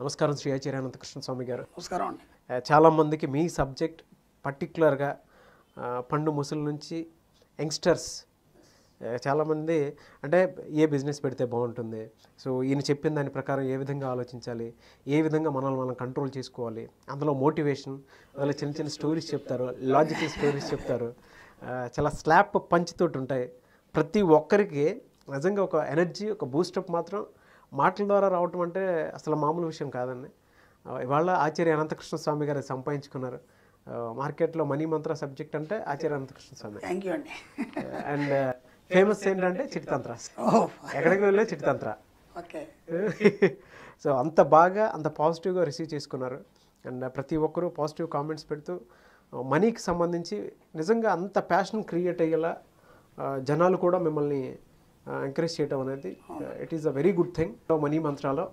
నమస్కారం శ్రీ ఆచార్య అనంతకృష్ణ స్వామి గారు నమస్కారం అండి చాలామందికి మీ సబ్జెక్ట్ పర్టిక్యులర్గా పండు ముసలి నుంచి యంగ్స్టర్స్ చాలామంది అంటే ఏ బిజినెస్ పెడితే బాగుంటుంది సో ఈయన చెప్పిన దాని ప్రకారం ఏ విధంగా ఆలోచించాలి ఏ విధంగా మనల్ని మనం కంట్రోల్ చేసుకోవాలి అందులో మోటివేషన్ అందులో చిన్న చిన్న స్టోరీస్ చెప్తారు లాజికల్ స్టోరీస్ చెప్తారు చాలా స్లాప్ పంచ్తోటి ఉంటాయి ప్రతి ఒక్కరికి నిజంగా ఒక ఎనర్జీ ఒక బూస్టప్ మాత్రం మాటల ద్వారా రావటం అంటే అసలు మామూలు విషయం కాదండి ఇవాళ ఆచార్య అనంతకృష్ణ స్వామి గారు సంపాదించుకున్నారు మార్కెట్లో మనీ మంత్ర సబ్జెక్ట్ అంటే ఆచార్య అనంతకృష్ణ స్వామి థ్యాంక్ యూ అండి అండ్ ఫేమస్ ఏంటంటే చిటితంత్ర ఎక్కడికి వెళ్ళే చిటితంత్ర ఓకే సో అంత బాగా అంత పాజిటివ్గా రిసీవ్ చేసుకున్నారు అండ్ ప్రతి ఒక్కరూ పాజిటివ్ కామెంట్స్ పెడుతూ మనీకి సంబంధించి నిజంగా అంత ప్యాషన్ క్రియేట్ అయ్యేలా జనాలు కూడా మిమ్మల్ని ఎంకరేజ్ చేయడం అనేది it is a very good thing money మంత్రాలో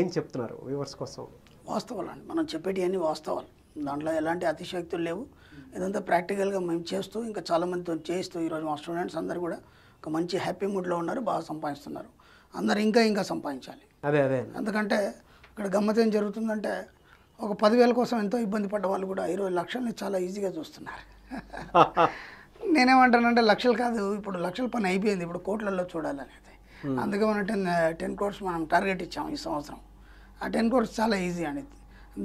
ఏం చెప్తున్నారు వ్యూవర్స్ కోసం వాస్తవాలు అండి మనం అన్ని వాస్తవాలు దాంట్లో ఎలాంటి అతిశక్తులు లేవు ఇదంతా ప్రాక్టికల్గా మేము చేస్తూ ఇంకా చాలామందితో చేస్తూ ఈరోజు మా స్టూడెంట్స్ అందరూ కూడా ఒక మంచి హ్యాపీ మూడ్లో ఉన్నారు బాగా సంపాదిస్తున్నారు అందరు ఇంకా ఇంకా సంపాదించాలి అదే అదే ఎందుకంటే ఇక్కడ గమ్మత్ ఏం జరుగుతుందంటే ఒక పదివేల కోసం ఎంతో ఇబ్బంది పడ్డ వాళ్ళు కూడా ఇరవై లక్షల్ని చాలా ఈజీగా చూస్తున్నారు నేనేమంటానంటే లక్షలు కాదు ఇప్పుడు లక్షల పని అయిపోయింది ఇప్పుడు కోట్లలో చూడాలనేది hmm. అందుకే మనం టెన్ టెన్ క్రోర్స్ మనం టార్గెట్ ఇచ్చాం ఈ సంవత్సరం ఆ టెన్ క్రోర్స్ చాలా ఈజీ అని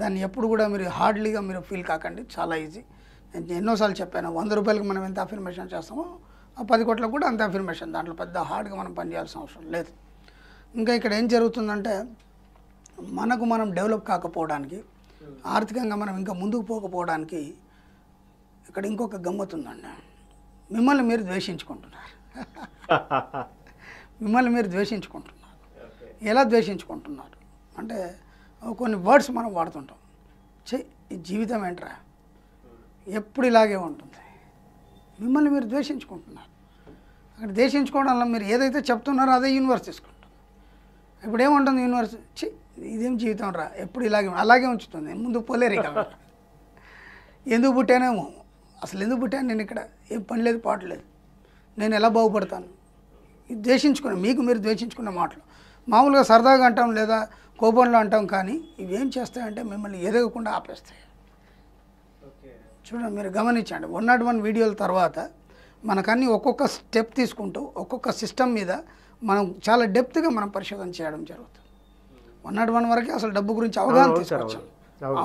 దాన్ని ఎప్పుడు కూడా మీరు హార్డ్లీగా మీరు ఫీల్ కాకండి చాలా ఈజీ నేను ఎన్నోసార్లు చెప్పాను వంద రూపాయలకు మనం ఎంత అఫర్మేషన్ చేస్తామో ఆ పది కోట్లకు కూడా అంత అఫర్మేషన్ దాంట్లో పెద్ద హార్డ్గా మనం పనిచేయాల్సిన అవసరం లేదు ఇంకా ఇక్కడ ఏం జరుగుతుందంటే మనకు మనం డెవలప్ కాకపోవడానికి hmm. ఆర్థికంగా మనం ఇంకా ముందుకు పోకపోవడానికి ఇక్కడ ఇంకొక గమ్మత్ ఉందండి మిమ్మల్ని మీరు ద్వేషించుకుంటున్నారు మిమ్మల్ని మీరు ద్వేషించుకుంటున్నారు ఎలా ద్వేషించుకుంటున్నారు అంటే కొన్ని వర్డ్స్ మనం వాడుతుంటాం చే జీవితం ఏంట్రా ఎప్పుడు ఇలాగే ఉంటుంది మిమ్మల్ని మీరు ద్వేషించుకుంటున్నారు అక్కడ ద్వేషించుకోవడం వల్ల మీరు ఏదైతే చెప్తున్నారో అదే యూనివర్స్ తీసుకుంటాం ఇప్పుడు ఏముంటుంది యూనివర్స్ చి ఇదేం జీవితం రా ఎప్పుడు ఇలాగే అలాగే ఉంచుతుంది ముందు పోలేరు ఇక ఎందుకు పుట్టానేమో అసలు ఎందుకు పుట్టాను నేను ఇక్కడ ఏం పని లేదు పాట లేదు నేను ఎలా బాగుపడతాను ద్వేషించుకున్న మీకు మీరు ద్వేషించుకున్న మాటలు మామూలుగా సరదాగా అంటాం లేదా కోపంలో అంటాం కానీ ఇవేం చేస్తాయంటే మిమ్మల్ని ఎదగకుండా ఆపేస్తాయి చూడండి మీరు గమనించండి వన్ నాట్ వన్ వీడియోల తర్వాత మనకన్నీ ఒక్కొక్క స్టెప్ తీసుకుంటూ ఒక్కొక్క సిస్టమ్ మీద మనం చాలా డెప్త్గా మనం పరిశోధన చేయడం జరుగుతుంది వన్ నాట్ వన్ వరకే అసలు డబ్బు గురించి అవగాహన తీసుకొచ్చాం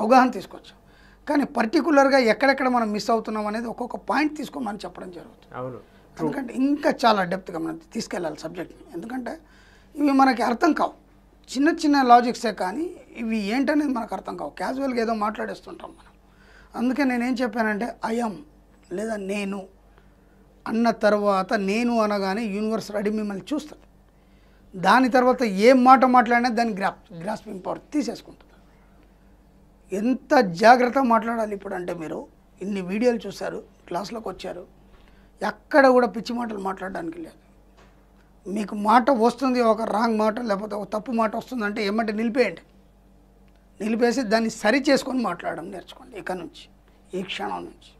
అవగాహన తీసుకొచ్చాం కానీ పర్టికులర్గా ఎక్కడెక్కడ మనం మిస్ అవుతున్నాం అనేది ఒక్కొక్క పాయింట్ తీసుకొని మనం చెప్పడం జరుగుతుంది ఎందుకంటే ఇంకా చాలా డెప్త్గా మనం తీసుకెళ్ళాలి సబ్జెక్ట్ని ఎందుకంటే ఇవి మనకి అర్థం కావు చిన్న చిన్న లాజిక్సే కానీ ఇవి ఏంటనేది మనకు అర్థం కావు క్యాజువల్గా ఏదో మాట్లాడేస్తుంటాం మనం అందుకే నేనేం చెప్పానంటే అయం లేదా నేను అన్న తర్వాత నేను అనగానే యూనివర్స్ రెడీ మిమ్మల్ని చూస్తుంది దాని తర్వాత ఏ మాట మాట్లాడినా దాన్ని గ్రాప్ గ్రాస్పింగ్ పవర్ తీసేసుకుంటుంది ఎంత జాగ్రత్త మాట్లాడాలి ఇప్పుడు అంటే మీరు ఇన్ని వీడియోలు చూశారు క్లాస్లోకి వచ్చారు ఎక్కడ కూడా పిచ్చి మాటలు మాట్లాడడానికి లేదు మీకు మాట వస్తుంది ఒక రాంగ్ మాట లేకపోతే ఒక తప్పు మాట వస్తుందంటే ఏమంటే నిలిపేయండి నిలిపేసి దాన్ని సరి చేసుకొని మాట్లాడడం నేర్చుకోండి ఇక నుంచి ఈ క్షణం నుంచి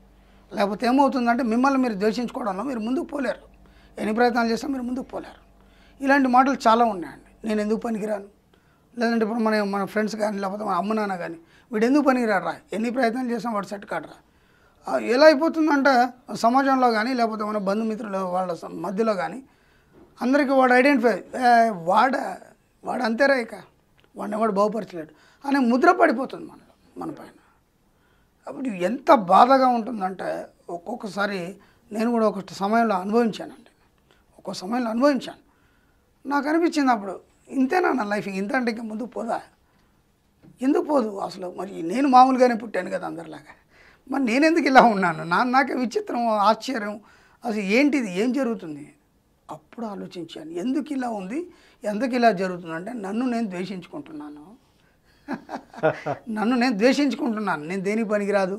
లేకపోతే ఏమవుతుందంటే మిమ్మల్ని మీరు ద్వేషించుకోవడంలో మీరు ముందుకు పోలేరు ఎన్ని ప్రయత్నాలు చేస్తే మీరు ముందుకు పోలేరు ఇలాంటి మాటలు చాలా ఉన్నాయండి నేను ఎందుకు పనికిరాను లేదంటే ఇప్పుడు మన మన ఫ్రెండ్స్ కానీ లేకపోతే మన అమ్మ నాన్న కానీ వీడు ఎందుకు పనికిరాడరా ఎన్ని ప్రయత్నాలు చేసినా వాడు సెట్ కాడరా ఎలా అయిపోతుందంటే సమాజంలో కానీ లేకపోతే మన బంధుమిత్రుల వాళ్ళ మధ్యలో కానీ అందరికీ వాడు ఐడెంటిఫై వాడ వాడు అంతేరా ఇక వాడిని వాడు బాగుపరచలేడు అనే ముద్ర పడిపోతుంది మన మన పైన అప్పుడు ఎంత బాధగా ఉంటుందంటే ఒక్కొక్కసారి నేను కూడా ఒక సమయంలో అనుభవించానండి ఒక్కో సమయంలో అనుభవించాను నాకు అనిపించింది అప్పుడు ఇంతేనా నా లైఫ్ ఇంత అంటే ఇంకా ముందు పోదా ఎందుకు పోదు అసలు మరి నేను మామూలుగానే పుట్టాను కదా అందరిలాగా మరి నేను ఎందుకు ఇలా ఉన్నాను నా నాకే విచిత్రం ఆశ్చర్యం అసలు ఏంటిది ఏం జరుగుతుంది అప్పుడు ఆలోచించాను ఎందుకు ఇలా ఉంది ఎందుకు ఇలా జరుగుతుంది అంటే నన్ను నేను ద్వేషించుకుంటున్నాను నన్ను నేను ద్వేషించుకుంటున్నాను నేను దేనికి పనికిరాదు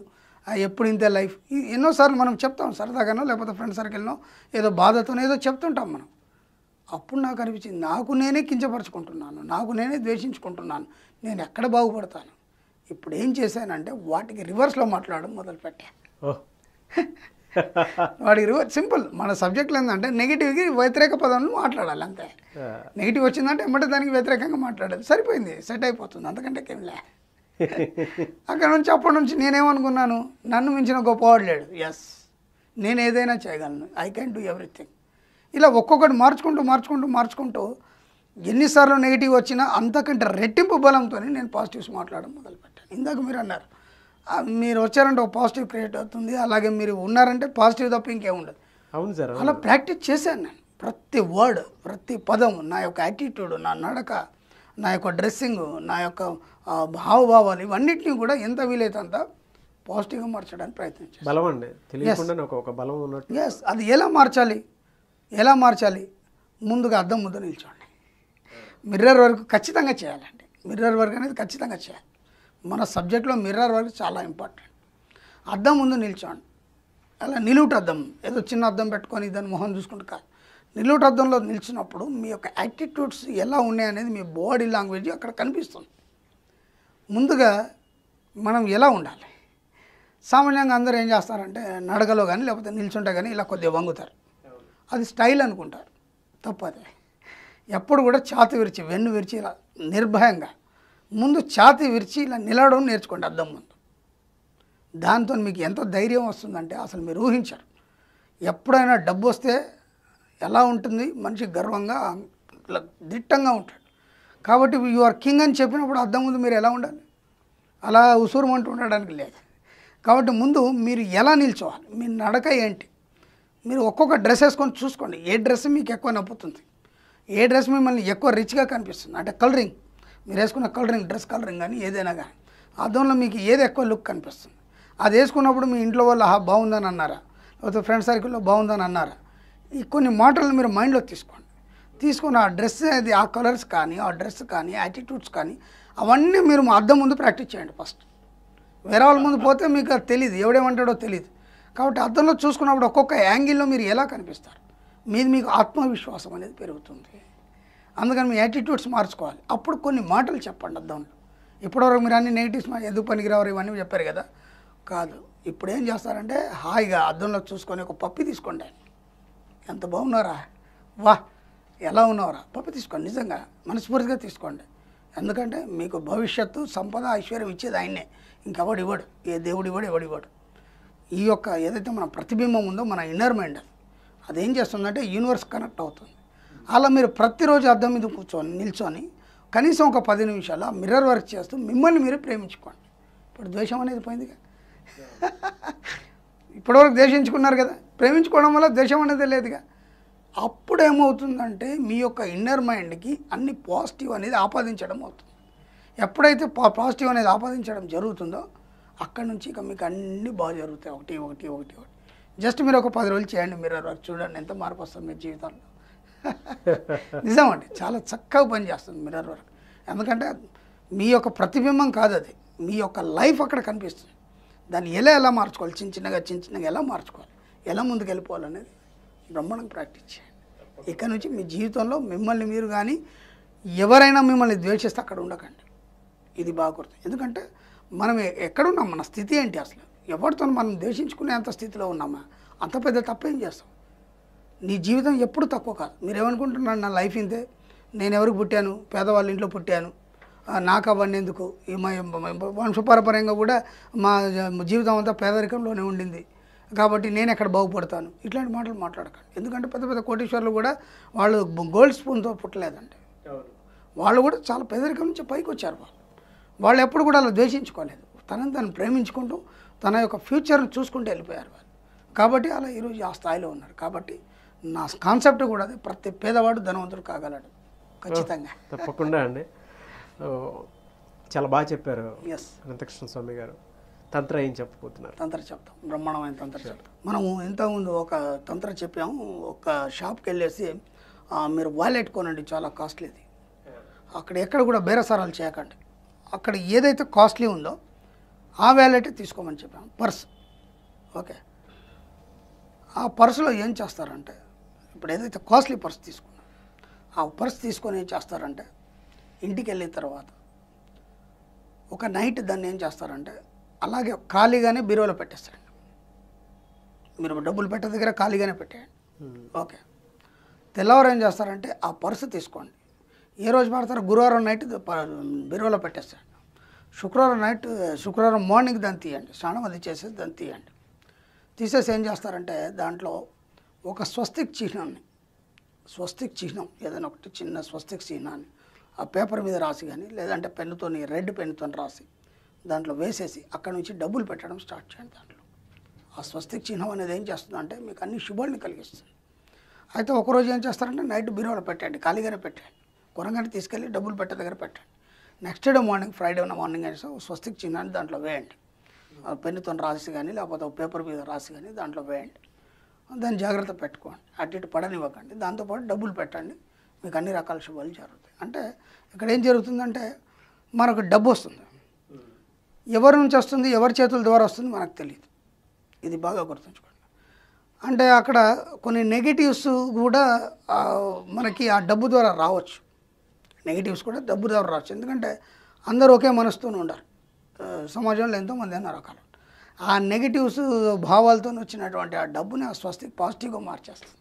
ఎప్పుడు ఇంతే లైఫ్ ఎన్నోసార్లు మనం చెప్తాం సరదాగానో లేకపోతే ఫ్రెండ్ సర్కిల్నో ఏదో బాధతోనో ఏదో చెప్తుంటాం మనం అప్పుడు నాకు అనిపించింది నాకు నేనే కించపరచుకుంటున్నాను నాకు నేనే ద్వేషించుకుంటున్నాను నేను ఎక్కడ బాగుపడతాను ఇప్పుడు ఏం చేశానంటే వాటికి రివర్స్లో మాట్లాడడం మొదలుపెట్టాను వాడికి రివర్స్ సింపుల్ మన సబ్జెక్ట్లో ఏంటంటే నెగిటివ్కి వ్యతిరేక పదాలను మాట్లాడాలి అంతే నెగిటివ్ వచ్చిందంటే ఎమ్మటే దానికి వ్యతిరేకంగా మాట్లాడాలి సరిపోయింది సెట్ అయిపోతుంది అంతకంటే ఏం లే అక్కడ నుంచి అప్పటి నుంచి నేనేమనుకున్నాను నన్ను మించిన గొప్పవాడు లేడు ఎస్ నేను ఏదైనా చేయగలను ఐ క్యాన్ డూ ఎవ్రీథింగ్ ఇలా ఒక్కొక్కటి మార్చుకుంటూ మార్చుకుంటూ మార్చుకుంటూ ఎన్నిసార్లు నెగిటివ్ వచ్చినా అంతకంటే రెట్టింపు బలంతోనే నేను పాజిటివ్స్ మాట్లాడడం మొదలుపెట్టాను ఇందాక మీరు అన్నారు మీరు వచ్చారంటే ఒక పాజిటివ్ క్రియేట్ అవుతుంది అలాగే మీరు ఉన్నారంటే పాజిటివ్ తప్ప ఇంకేం ఉండదు అవును సార్ అలా ప్రాక్టీస్ చేశాను నేను ప్రతి వర్డ్ ప్రతి పదం నా యొక్క యాటిట్యూడ్ నా నడక నా యొక్క డ్రెస్సింగ్ నా యొక్క భావభావాలు ఇవన్నిటిని కూడా ఎంత వీలైతే అంత పాజిటివ్గా మార్చడానికి ప్రయత్నించాను బలం అండి బలం ఉన్నట్టు ఎస్ అది ఎలా మార్చాలి ఎలా మార్చాలి ముందుగా అద్దం ముద్ద నిల్చోండి మిర్రర్ వర్క్ ఖచ్చితంగా చేయాలండి మిర్రర్ వర్క్ అనేది ఖచ్చితంగా చేయాలి మన సబ్జెక్ట్లో మిర్రర్ వర్క్ చాలా ఇంపార్టెంట్ అద్దం ముందు నిల్చోండి అలా నిలువుట అద్దం ఏదో చిన్న అద్దం పెట్టుకొని దాని మొహం చూసుకుంటే కాదు నిలువుట అద్దంలో నిలిచినప్పుడు మీ యొక్క యాటిట్యూడ్స్ ఎలా ఉన్నాయనేది మీ బాడీ లాంగ్వేజ్ అక్కడ కనిపిస్తుంది ముందుగా మనం ఎలా ఉండాలి సామాన్యంగా అందరూ ఏం చేస్తారంటే నడకలో కానీ లేకపోతే నిల్చుంటే కానీ ఇలా కొద్దిగా వంగుతారు అది స్టైల్ అనుకుంటారు అది ఎప్పుడు కూడా ఛాతి విరిచి వెన్ను విరిచి ఇలా నిర్భయంగా ముందు ఛాతి విరిచి ఇలా నిలవడం నేర్చుకోండి అద్దం ముందు దాంతో మీకు ఎంత ధైర్యం వస్తుందంటే అసలు మీరు ఊహించరు ఎప్పుడైనా డబ్బు వస్తే ఎలా ఉంటుంది మనిషి గర్వంగా దిట్టంగా ఉంటాడు కాబట్టి యు ఆర్ కింగ్ అని చెప్పినప్పుడు అద్దం ముందు మీరు ఎలా ఉండాలి అలా అంటూ ఉండడానికి లేదు కాబట్టి ముందు మీరు ఎలా నిల్చోవాలి మీ నడక ఏంటి మీరు ఒక్కొక్క డ్రెస్ వేసుకొని చూసుకోండి ఏ డ్రెస్ మీకు ఎక్కువ నప్పుతుంది ఏ డ్రెస్ మిమ్మల్ని ఎక్కువ రిచ్గా కనిపిస్తుంది అంటే కలరింగ్ మీరు వేసుకున్న కలరింగ్ డ్రెస్ కలరింగ్ కానీ ఏదైనా కానీ అర్థంలో మీకు ఏది ఎక్కువ లుక్ కనిపిస్తుంది అది వేసుకున్నప్పుడు మీ ఇంట్లో వాళ్ళు బాగుందని అన్నారా లేకపోతే ఫ్రెండ్ సర్కిల్లో బాగుందని అన్నారా ఈ కొన్ని మాటలు మీరు మైండ్లో తీసుకోండి తీసుకుని ఆ డ్రెస్ అది ఆ కలర్స్ కానీ ఆ డ్రెస్ కానీ యాటిట్యూడ్స్ కానీ అవన్నీ మీరు అద్దం ముందు ప్రాక్టీస్ చేయండి ఫస్ట్ వేరే వాళ్ళ ముందు పోతే మీకు అది తెలియదు ఎవడేమంటాడో తెలియదు కాబట్టి అర్థంలో చూసుకున్నప్పుడు ఒక్కొక్క యాంగిల్లో మీరు ఎలా కనిపిస్తారు మీది మీకు ఆత్మవిశ్వాసం అనేది పెరుగుతుంది అందుకని మీ యాటిట్యూడ్స్ మార్చుకోవాలి అప్పుడు కొన్ని మాటలు చెప్పండి అర్థంలో ఇప్పటివరకు మీరు అన్ని నెగిటివ్స్ ఎందుకు పనికిరావరు ఇవన్నీ చెప్పారు కదా కాదు ఇప్పుడు ఏం చేస్తారంటే హాయిగా అద్దంలో చూసుకొని ఒక పప్పి తీసుకోండి ఎంత బాగున్నారా వా ఎలా ఉన్నారా పప్పి తీసుకోండి నిజంగా మనస్ఫూర్తిగా తీసుకోండి ఎందుకంటే మీకు భవిష్యత్తు సంపద ఐశ్వర్యం ఇచ్చేది ఆయన్నే ఇంకెవడు ఇవ్వడు ఏ దేవుడు ఇవ్వడు ఎవడు ఇవ్వడు ఈ యొక్క ఏదైతే మన ప్రతిబింబం ఉందో మన ఇన్నర్ మైండ్ అదేం చేస్తుందంటే యూనివర్స్ కనెక్ట్ అవుతుంది అలా మీరు ప్రతిరోజు అద్దం మీద కూర్చొని నిల్చొని కనీసం ఒక పది నిమిషాలు మిర్రర్ వర్క్ చేస్తూ మిమ్మల్ని మీరు ప్రేమించుకోండి ఇప్పుడు ద్వేషం అనేది పోయింది ఇప్పటివరకు ద్వేషించుకున్నారు కదా ప్రేమించుకోవడం వల్ల ద్వేషం అనేది లేదుగా అప్పుడు ఏమవుతుందంటే మీ యొక్క ఇన్నర్ మైండ్కి అన్ని పాజిటివ్ అనేది ఆపాదించడం అవుతుంది ఎప్పుడైతే పాజిటివ్ అనేది ఆపాదించడం జరుగుతుందో అక్కడ నుంచి ఇక మీకు అన్ని బాగా జరుగుతాయి ఒకటి ఒకటి ఒకటి ఒకటి జస్ట్ మీరు ఒక పది రోజులు చేయండి మీరు చూడండి ఎంత మార్పు వస్తుంది మీ జీవితంలో నిజమండి చాలా చక్కగా పని చేస్తుంది మిర్రర్ వర్క్ ఎందుకంటే మీ యొక్క ప్రతిబింబం కాదు అది మీ యొక్క లైఫ్ అక్కడ కనిపిస్తుంది దాన్ని ఎలా ఎలా మార్చుకోవాలి చిన్న చిన్నగా చిన్న చిన్నగా ఎలా మార్చుకోవాలి ఎలా ముందుకు వెళ్ళిపోవాలనేది బ్రహ్మాండంగా ప్రాక్టీస్ చేయండి ఇక్కడ నుంచి మీ జీవితంలో మిమ్మల్ని మీరు కానీ ఎవరైనా మిమ్మల్ని ద్వేషిస్తే అక్కడ ఉండకండి ఇది బాగా ఎందుకంటే మనం ఎక్కడున్నాం మన స్థితి ఏంటి అసలు ఎవరితో మనం అంత స్థితిలో ఉన్నామా అంత పెద్ద తప్పేం చేస్తాం నీ జీవితం ఎప్పుడు తక్కువ కాదు మీరేమనుకుంటున్నారు నా లైఫ్ ఇంతే నేను ఎవరికి పుట్టాను పేదవాళ్ళ ఇంట్లో పుట్టాను నాకు అవన్నీ ఎందుకు వంశపారపరంగా కూడా మా జీవితం అంతా పేదరికంలోనే ఉండింది కాబట్టి నేను ఎక్కడ బాగుపడతాను ఇట్లాంటి మాటలు మాట్లాడకండి ఎందుకంటే పెద్ద పెద్ద కోటేశ్వర్లు కూడా వాళ్ళు గోల్డ్ స్పూన్తో పుట్టలేదండి వాళ్ళు కూడా చాలా పేదరికం నుంచి పైకి వచ్చారు వాళ్ళు వాళ్ళు ఎప్పుడు కూడా అలా ద్వేషించుకోలేదు తనని తను ప్రేమించుకుంటూ తన యొక్క ఫ్యూచర్ని చూసుకుంటూ వెళ్ళిపోయారు వాళ్ళు కాబట్టి అలా ఈరోజు ఆ స్థాయిలో ఉన్నారు కాబట్టి నా కాన్సెప్ట్ కూడా అది ప్రతి పేదవాడు ధనవంతుడు కాగలడు ఖచ్చితంగా తప్పకుండా అండి చాలా బాగా చెప్పారు ఎస్ అనంతకృష్ణ స్వామి గారు తంత్ర ఏం చెప్పబోతున్నారు తంత్ర చెప్తాం బ్రహ్మాండమైన తంత్ర చెప్తాం మనము ఇంతకుముందు ఒక తంత్ర చెప్పాము ఒక షాప్కి వెళ్ళేసి మీరు వాలెట్ కొనండి చాలా కాస్ట్లీది అక్కడ ఎక్కడ కూడా బేరసారాలు చేయకండి అక్కడ ఏదైతే కాస్ట్లీ ఉందో ఆ వ్యాలెట్ తీసుకోమని చెప్పాము పర్స్ ఓకే ఆ పర్సులో ఏం చేస్తారంటే ఇప్పుడు ఏదైతే కాస్ట్లీ పర్స్ తీసుకున్నా ఆ పర్స్ తీసుకొని ఏం చేస్తారంటే ఇంటికి వెళ్ళిన తర్వాత ఒక నైట్ దాన్ని ఏం చేస్తారంటే అలాగే ఖాళీగానే బీరువాలో పెట్టేస్తారండి మీరు డబ్బులు పెట్టే దగ్గర ఖాళీగానే పెట్టేయండి ఓకే తెల్లవారు ఏం చేస్తారంటే ఆ పర్సు తీసుకోండి ఏ రోజు పడతారు గురువారం నైట్ బీరువాలో పెట్టేస్తాడు శుక్రవారం నైట్ శుక్రవారం మార్నింగ్ దాన్ని తీయండి స్నానం అది చేసేసి దాన్ని తీయండి తీసేసి ఏం చేస్తారంటే దాంట్లో ఒక స్వస్తిక్ చిహ్నాన్ని స్వస్తిక్ చిహ్నం ఏదైనా ఒకటి చిన్న స్వస్తిక్ చిహ్నాన్ని ఆ పేపర్ మీద రాసి కానీ లేదంటే పెన్నుతోని రెడ్ పెన్నుతో రాసి దాంట్లో వేసేసి అక్కడ నుంచి డబ్బులు పెట్టడం స్టార్ట్ చేయండి దాంట్లో ఆ స్వస్తిక్ చిహ్నం అనేది ఏం చేస్తుందంటే మీకు అన్ని శుభాలను కలిగిస్తుంది అయితే ఒకరోజు ఏం చేస్తారంటే నైట్ బీరువాలో పెట్టండి ఖాళీగానే పెట్టండి కొనగానే తీసుకెళ్ళి డబ్బులు పెట్టే దగ్గర పెట్టండి నెక్స్ట్ డే మార్నింగ్ ఫ్రైడే ఉన్న మార్నింగ్ అనేసి స్వస్తిక్ చిన్నాన్ని దాంట్లో వేయండి పెన్నుతో రాసి కానీ లేకపోతే పేపర్ మీద రాసి కానీ దాంట్లో వేయండి దాన్ని జాగ్రత్త పెట్టుకోండి అటు ఇటు పడనివ్వకండి దాంతోపాటు డబ్బులు పెట్టండి మీకు అన్ని రకాల శుభాలు జరుగుతాయి అంటే ఇక్కడ ఏం జరుగుతుందంటే మనకు డబ్బు వస్తుంది ఎవరి నుంచి వస్తుంది ఎవరి చేతుల ద్వారా వస్తుంది మనకు తెలియదు ఇది బాగా గుర్తుంచుకోండి అంటే అక్కడ కొన్ని నెగిటివ్స్ కూడా మనకి ఆ డబ్బు ద్వారా రావచ్చు నెగిటివ్స్ కూడా దబ్బు దబ్బు రావచ్చు ఎందుకంటే అందరూ ఒకే మనస్తోనే ఉండరు సమాజంలో ఎంతోమంది అన్న రకాలు ఆ నెగిటివ్స్ భావాలతో వచ్చినటువంటి ఆ డబ్బుని ఆ స్వస్తికి పాజిటివ్గా మార్చేస్తుంది